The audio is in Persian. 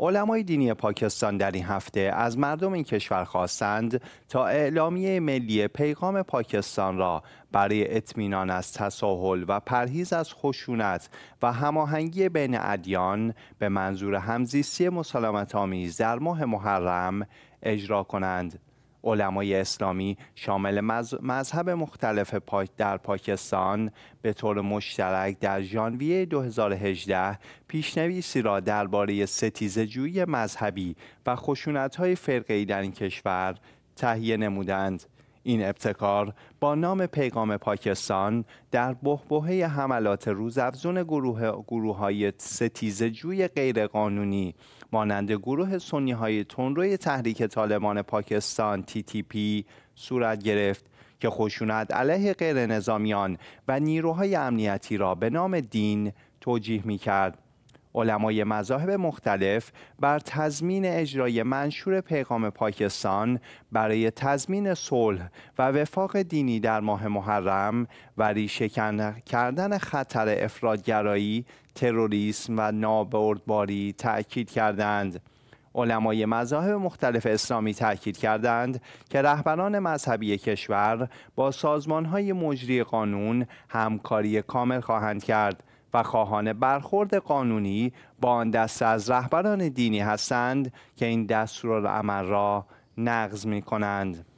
علمای دینی پاکستان در این هفته از مردم این کشور خواستند تا اعلامیه ملی پیغام پاکستان را برای اطمینان از تساهل و پرهیز از خشونت و هماهنگی بین ادیان به منظور همزیستی مسالمت آمیز در ماه محرم اجرا کنند علمای اسلامی شامل مذهب مختلف در پاکستان به طور مشترک در ژانویه 2018 پیشنویسی را درباره جویی مذهبی و خشونت‌های فرقه‌ای در این کشور تهیه نمودند. این ابتکار با نام پیغام پاکستان در بهبهه حملات روزافزون گروه, گروه های غیر غیرقانونی مانند گروه سنی های تحریک طالبان پاکستان TTP صورت گرفت که خشونت علیه غیر نظامیان و نیروهای امنیتی را به نام دین توجیه می کرد. علمای مذاهب مختلف بر تضمین اجرای منشور پیغام پاکستان برای تضمین صلح و وفاق دینی در ماه محرم و ریشه کردن خطر افرادگرایی، تروریسم و نابردباری تأکید کردند. علمای مذاهب مختلف اسلامی تأکید کردند که رهبران مذهبی کشور با سازمانهای مجری قانون همکاری کامل خواهند کرد و خواهان برخورد قانونی با آن دست از رهبران دینی هستند که این دستور عمل را نقض می کنند.